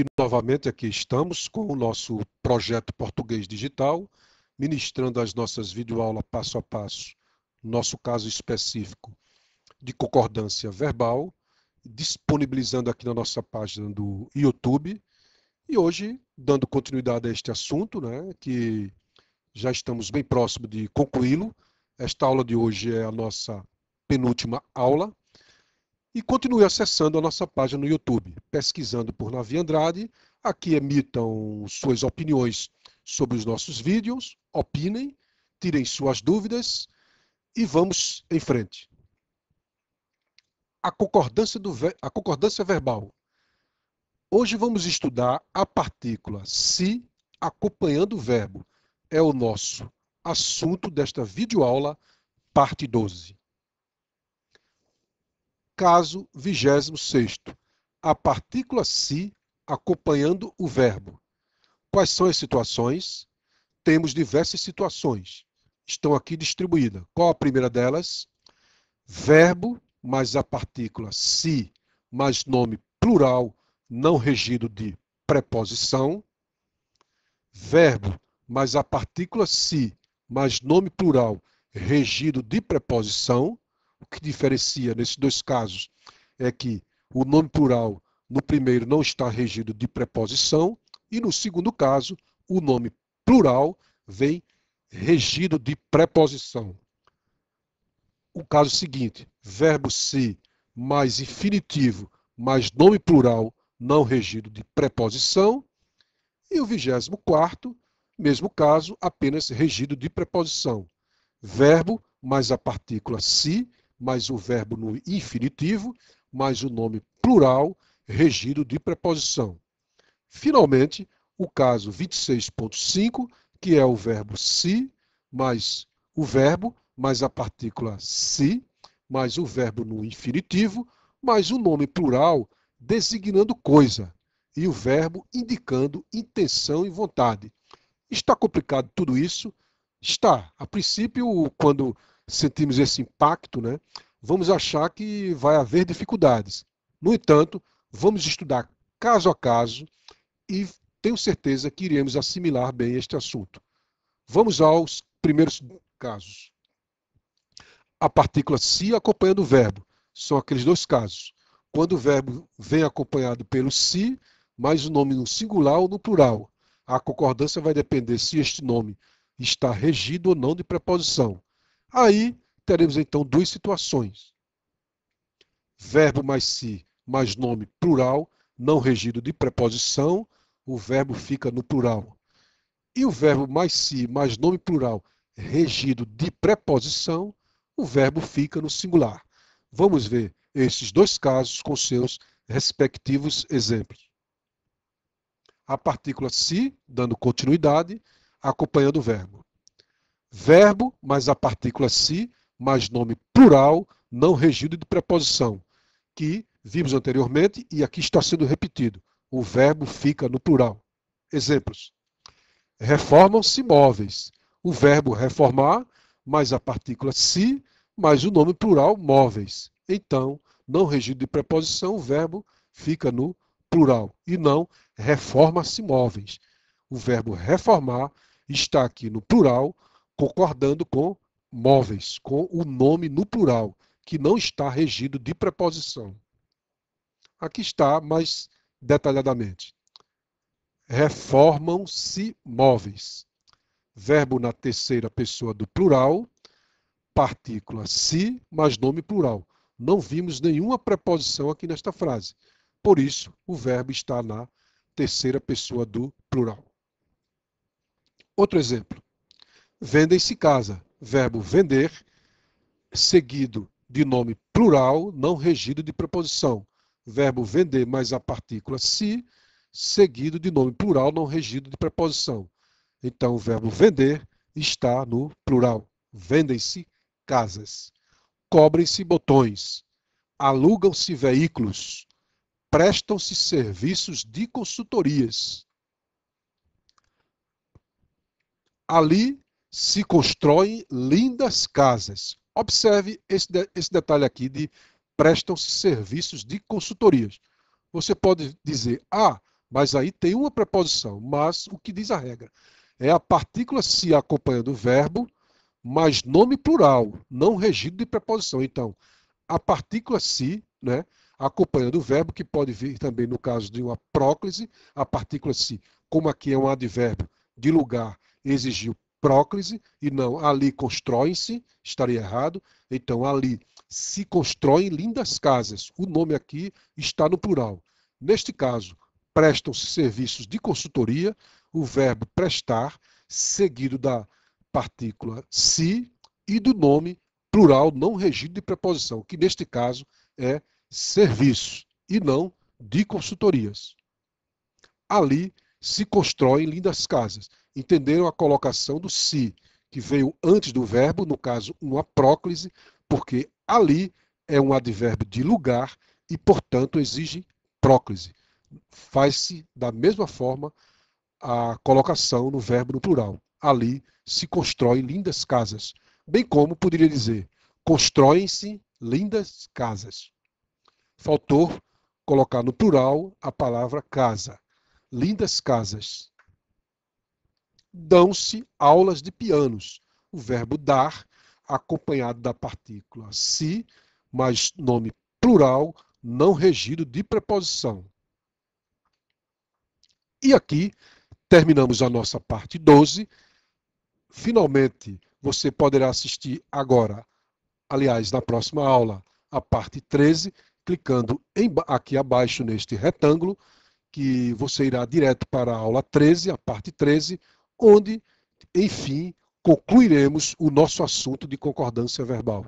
E novamente aqui estamos com o nosso projeto Português Digital, ministrando as nossas videoaulas passo a passo, nosso caso específico de concordância verbal, disponibilizando aqui na nossa página do YouTube. E hoje, dando continuidade a este assunto, né, que já estamos bem próximo de concluí-lo. Esta aula de hoje é a nossa penúltima aula e continue acessando a nossa página no YouTube, pesquisando por Navi Andrade. Aqui emitam suas opiniões sobre os nossos vídeos, opinem, tirem suas dúvidas e vamos em frente. A concordância, do, a concordância verbal. Hoje vamos estudar a partícula se acompanhando o verbo. É o nosso assunto desta videoaula, parte 12. Caso 26. A partícula se acompanhando o verbo. Quais são as situações? Temos diversas situações. Estão aqui distribuídas. Qual a primeira delas? Verbo mais a partícula se mais nome plural não regido de preposição. Verbo mais a partícula se mais nome plural regido de preposição. O que diferencia nesses dois casos é que o nome plural no primeiro não está regido de preposição e no segundo caso o nome plural vem regido de preposição. O caso seguinte, verbo se mais infinitivo mais nome plural não regido de preposição. E o vigésimo quarto, mesmo caso, apenas regido de preposição. Verbo mais a partícula se mais o verbo no infinitivo, mais o nome plural regido de preposição. Finalmente, o caso 26.5, que é o verbo se, mais o verbo, mais a partícula se, mais o verbo no infinitivo, mais o nome plural designando coisa e o verbo indicando intenção e vontade. Está complicado tudo isso? Está. A princípio, quando sentimos esse impacto, né, vamos achar que vai haver dificuldades. No entanto, vamos estudar caso a caso e tenho certeza que iremos assimilar bem este assunto. Vamos aos primeiros casos. A partícula se acompanhando o verbo. São aqueles dois casos. Quando o verbo vem acompanhado pelo se, mais o nome no singular ou no plural. A concordância vai depender se este nome está regido ou não de preposição. Aí teremos então duas situações: verbo mais si mais nome plural, não regido de preposição, o verbo fica no plural. E o verbo mais si mais nome plural regido de preposição, o verbo fica no singular. Vamos ver esses dois casos com seus respectivos exemplos. A partícula se, dando continuidade, acompanhando o verbo verbo mais a partícula si, mais nome plural, não regido de preposição, que vimos anteriormente e aqui está sendo repetido. O verbo fica no plural. Exemplos. Reformam-se móveis. O verbo reformar, mais a partícula si, mais o nome plural móveis. Então, não regido de preposição, o verbo fica no plural. E não reforma-se móveis. O verbo reformar está aqui no plural, concordando com móveis, com o nome no plural, que não está regido de preposição. Aqui está mais detalhadamente. Reformam-se móveis. Verbo na terceira pessoa do plural, partícula se mais nome plural. Não vimos nenhuma preposição aqui nesta frase. Por isso, o verbo está na terceira pessoa do plural. Outro exemplo vendem-se casa. Verbo vender, seguido de nome plural, não regido de preposição. Verbo vender mais a partícula se, seguido de nome plural, não regido de preposição. Então, o verbo vender está no plural. Vendem-se casas. Cobrem-se botões. Alugam-se veículos. Prestam-se serviços de consultorias. Ali se constroem lindas casas. Observe esse, de, esse detalhe aqui de prestam-se serviços de consultorias. Você pode dizer, ah, mas aí tem uma preposição, mas o que diz a regra? É a partícula se acompanhando o verbo, mas nome plural, não regido de preposição. Então, a partícula se, né, acompanhando o verbo, que pode vir também no caso de uma próclise, a partícula se, como aqui é um advérbio de lugar, exigiu próclise e não ali constroem-se, estaria errado. Então, ali se constroem lindas casas. O nome aqui está no plural. Neste caso, prestam-se serviços de consultoria, o verbo prestar, seguido da partícula se e do nome plural não regido de preposição, que neste caso é serviço e não de consultorias. Ali se constroem lindas casas entenderam a colocação do si, que veio antes do verbo, no caso, uma próclise, porque ali é um advérbio de lugar e, portanto, exige próclise. Faz-se da mesma forma a colocação no verbo no plural. Ali se constroem lindas casas. Bem como poderia dizer, constroem-se lindas casas. Faltou colocar no plural a palavra casa. Lindas casas dão-se aulas de pianos. O verbo dar, acompanhado da partícula se, mas nome plural, não regido de preposição. E aqui terminamos a nossa parte 12. Finalmente, você poderá assistir agora, aliás, na próxima aula, a parte 13, clicando em, aqui abaixo neste retângulo, que você irá direto para a aula 13, a parte 13, onde, enfim, concluiremos o nosso assunto de concordância verbal.